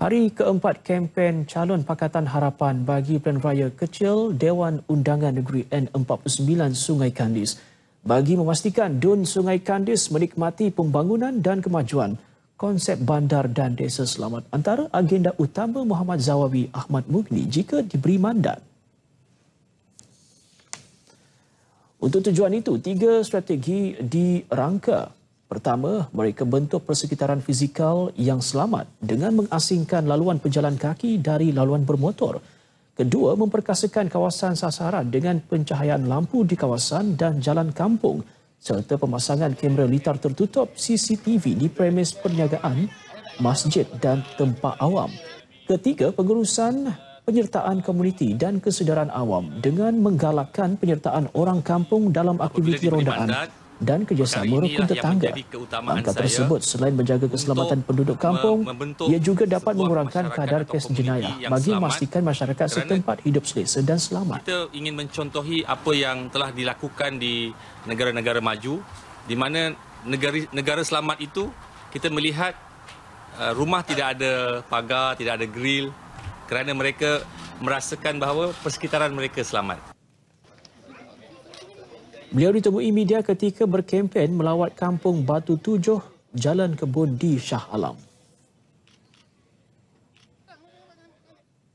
Hari keempat kempen calon Pakatan Harapan bagi Pilihan Raya Kecil Dewan Undangan Negeri N49 Sungai Kandis. Bagi memastikan Dun Sungai Kandis menikmati pembangunan dan kemajuan konsep bandar dan desa selamat antara agenda utama Muhammad Zawawi Ahmad Mugni jika diberi mandat. Untuk tujuan itu, tiga strategi dirangka. Pertama, mereka bentuk persekitaran fizikal yang selamat dengan mengasingkan laluan pejalan kaki dari laluan bermotor. Kedua, memperkasakan kawasan sasaran dengan pencahayaan lampu di kawasan dan jalan kampung serta pemasangan kamera litar tertutup CCTV di premis perniagaan, masjid dan tempat awam. Ketiga, pengurusan penyertaan komuniti dan kesedaran awam dengan menggalakkan penyertaan orang kampung dalam aktiviti rondaan dan kerjasama rukun tetangga. Langkah tersebut selain menjaga keselamatan penduduk kampung, ia juga dapat mengurangkan kadar kes jenayah bagi memastikan masyarakat setempat hidup selesa dan selamat. Kita ingin mencontohi apa yang telah dilakukan di negara-negara maju di mana negeri, negara selamat itu kita melihat uh, rumah tidak ada pagar, tidak ada grill kerana mereka merasakan bahawa persekitaran mereka selamat. Beliau ditemui media ketika berkempen melawat kampung Batu Tujuh, Jalan Kebun di Shah Alam.